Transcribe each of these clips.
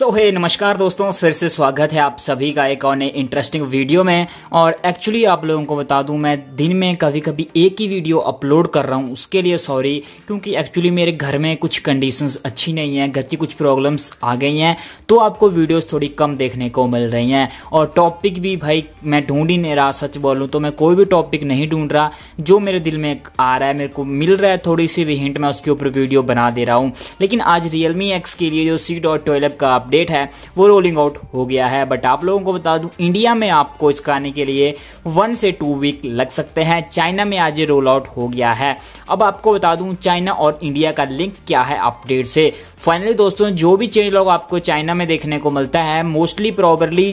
सो so, हे hey, नमस्कार दोस्तों फिर से स्वागत है आप सभी का एक और नए इंटरेस्टिंग वीडियो में और एक्चुअली आप लोगों को बता दूं मैं दिन में कभी कभी एक ही वीडियो अपलोड कर रहा हूं उसके लिए सॉरी क्योंकि एक्चुअली मेरे घर में कुछ कंडीशंस अच्छी नहीं हैं घर की कुछ प्रॉब्लम्स आ गई हैं तो आपको वीडियोज थोड़ी कम देखने को मिल रही हैं और टॉपिक भी भाई मैं ढूंढ ही नहीं रहा सच बोलूँ तो मैं कोई भी टॉपिक नहीं ढूंढ रहा जो मेरे दिल में आ रहा है मेरे को मिल रहा है थोड़ी सी भी हिंट मैं उसके ऊपर वीडियो बना दे रहा हूँ लेकिन आज रियलमी एक्स के लिए जो सी डॉट का अपडेट है वो रोलिंग आउट हो गया है बट आप लोगों को बता दूं इंडिया में आपको इसका आने के लिए वन से टू वीक लग सकते हैं चाइना में आज ये रोल आउट हो गया है अब आपको बता दूं चाइना और इंडिया का लिंक क्या है अपडेट से फाइनली दोस्तों जो भी चेंज लोग आपको चाइना में देखने को मिलता है मोस्टली प्रॉबरली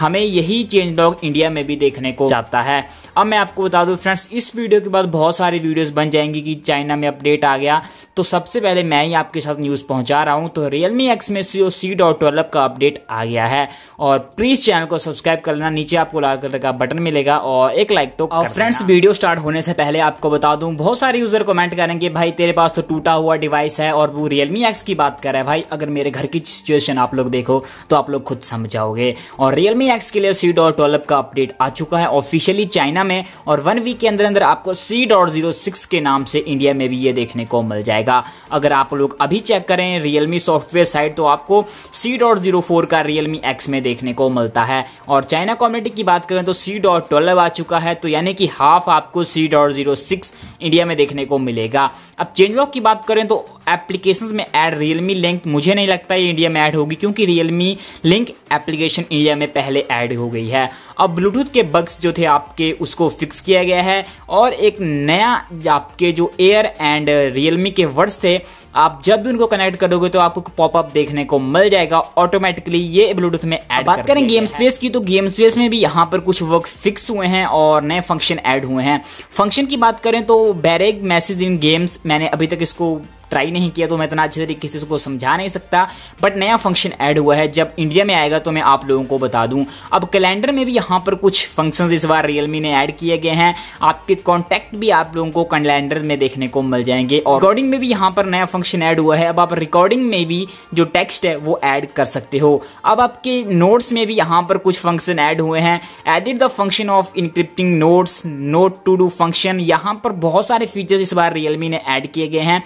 हमें यही चेंज लॉग इंडिया में भी देखने को जाता है अब मैं आपको बता दूं फ्रेंड्स इस वीडियो के बाद बहुत सारी वीडियोस बन जाएंगी कि चाइना में अपडेट आ गया तो सबसे पहले मैं ही आपके साथ न्यूज़ पहुंचा रहा हूं तो रियलमी एक्स में सीओ सी डॉट ट्वेल्व का अपडेट आ गया है और प्लीज़ चैनल को सब्सक्राइब कर लेना नीचे आपको लाल कलर का बटन मिलेगा और एक लाइक तो फ्रेंड्स वीडियो स्टार्ट होने से पहले आपको बता दूं बहुत सारे यूजर कमेंट करेंगे भाई तेरे पास तो टूटा हुआ डिवाइस है और वो रियलमी एक्स की बात कर रहा है भाई अगर मेरे घर की सिचुएशन आप लोग देखो तो आप लोग खुद समझ जाओगे और रियलमी रेडमी एक्स के लिए सी डॉट ट्वेल्व का अपडेट आ चुका है ऑफिशियली चाइना में और वन वीक के अंदर अंदर आपको सी डॉट जीरो सिक्स के नाम से इंडिया में भी ये देखने को मिल जाएगा अगर आप लोग अभी चेक करें रियलमी सॉफ्टवेयर साइट तो आपको सी डॉट जीरो फोर का रियलमी एक्स में देखने को मिलता है और चाइना कम्युनिटी की बात करें तो सी डॉट ट्वेल्व आ चुका है तो यानी कि हाफ आपको C dot zero six India में देखने को मिलेगा अब चेंज की बात करें तो एप्लीकेशन में ऐड रियलमी लिंक मुझे नहीं लगता है इंडिया में ऐड होगी क्योंकि रियलमी लिंक एप्लीकेशन इंडिया में पहले ऐड हो गई है अब ब्लूटूथ के बग्स जो थे आपके उसको फिक्स किया गया है और एक नया आपके जो एयर एंड रियलमी के वर्ड्स थे आप जब भी उनको कनेक्ट करोगे तो आपको पॉपअप देखने को मिल जाएगा ऑटोमेटिकली ये ब्लूटूथ में ऐड बात करें गेम स्पेस की तो गेम स्पेस में भी यहाँ पर कुछ वर्क फिक्स हुए हैं और नए फंक्शन ऐड हुए हैं फंक्शन की बात करें तो बैरेग मैसेज इन गेम्स मैंने अभी तक इसको ट्राई नहीं किया तो मैं इतना अच्छे तरीके से उसको समझा नहीं सकता बट नया फंक्शन ऐड हुआ है जब इंडिया में आएगा तो मैं आप लोगों को बता दूं अब कैलेंडर में भी यहाँ पर कुछ फंक्शंस इस बार रियलमी ने ऐड किए गए हैं आपके कॉन्टैक्ट भी आप लोगों को कैलेंडर में देखने को मिल जाएंगे और रिकॉर्डिंग में भी यहां पर नया फंक्शन ऐड हुआ है अब आप रिकॉर्डिंग में भी जो टेक्स्ट है वो एड कर सकते हो अब आपके नोट्स में भी यहाँ पर कुछ फंक्शन एड हुए हैं edit the function of encrypting notes note to do function यहाँ पर बहुत सारे फीचर्स इस बार रियलमी ने एड किए गए हैं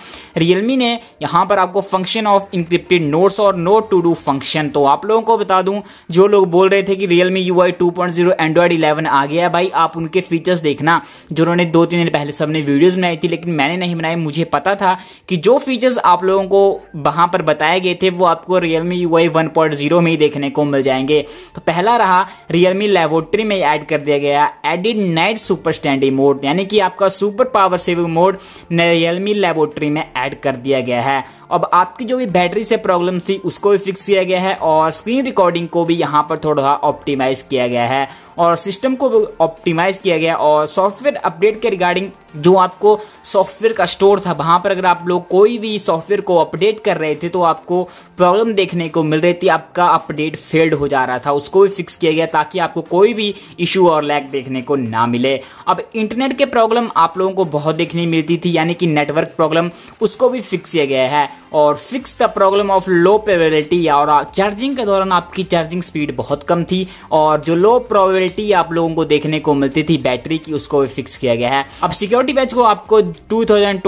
रियलमी ने यहां पर आपको फंक्शन ऑफ इंक्रिप्टेड नोट्स और नोट टू डू फंक्शन तो आप लोगों को बता दूं जो लोग बोल रहे थे कि Realme U I two point zero Android eleven आ गया है भाई आप उनके फीचर्स देखना जो उन्होंने दो तीन दिन पहले सबने वीडियोज बनाई थी लेकिन मैंने नहीं बनाई मुझे पता था कि जो फीचर्स आप लोगों को वहां पर बताए गए थे वो आपको Realme U I one point zero में ही देखने को मिल जाएंगे तो पहला रहा रियलमी लेबोरेटरी में एड कर दिया गया added night super standing mode यानी कि आपका super power saving mode Realme laboratory में एड कर दिया गया है अब आपकी जो भी बैटरी से प्रॉब्लम थी उसको भी फिक्स किया गया है और स्क्रीन रिकॉर्डिंग को भी यहाँ पर थोड़ा ऑप्टिमाइज किया गया है और सिस्टम को भी ऑप्टिमाइज किया गया और सॉफ्टवेयर अपडेट के रिगार्डिंग जो आपको सॉफ्टवेयर का स्टोर था वहां पर अगर आप लोग कोई भी सॉफ्टवेयर को अपडेट कर रहे थे तो आपको प्रॉब्लम देखने को मिल रही थी आपका अपडेट फेल्ड हो जा रहा था उसको भी फिक्स किया गया ताकि आपको कोई भी इशू और लैग देखने को ना मिले अब इंटरनेट के प्रॉब्लम आप लोगों को बहुत देखने मिलती थी यानी कि नेटवर्क प्रॉब्लम उसको भी फिक्स किया गया है और fix the problem of low probability और चार्जिंग के दौरान आपकी चार्जिंग स्पीड बहुत कम थी और जो लो प्रोबेबिलिटी आप लोगों को देखने को मिलती थी बैटरी की उसको भी फिक्स किया गया है अब सिक्योरिटी बैच को आपको 2026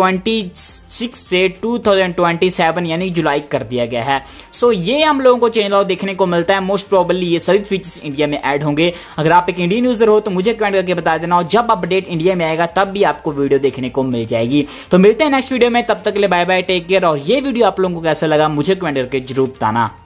से 2027 यानी जुलाई कर दिया गया है सो so, ये हम लोगों को चैनल और देखने को मिलता है मोस्ट प्रोबेबली ये सभी फीचर्स इंडिया में ऐड होंगे अगर आप एक इंडियन यूजर हो तो मुझे कमेंट करके बता देना और जब अपडेट इंडिया में आएगा तब भी आपको वीडियो देखने को मिल जाएगी तो मिलते हैं नेक्स्ट वीडियो में तब तक ले बाय बाय टेक केयर और ये वीडियो आप लोगों को कैसा लगा मुझे कमेंट करके जरूर बताना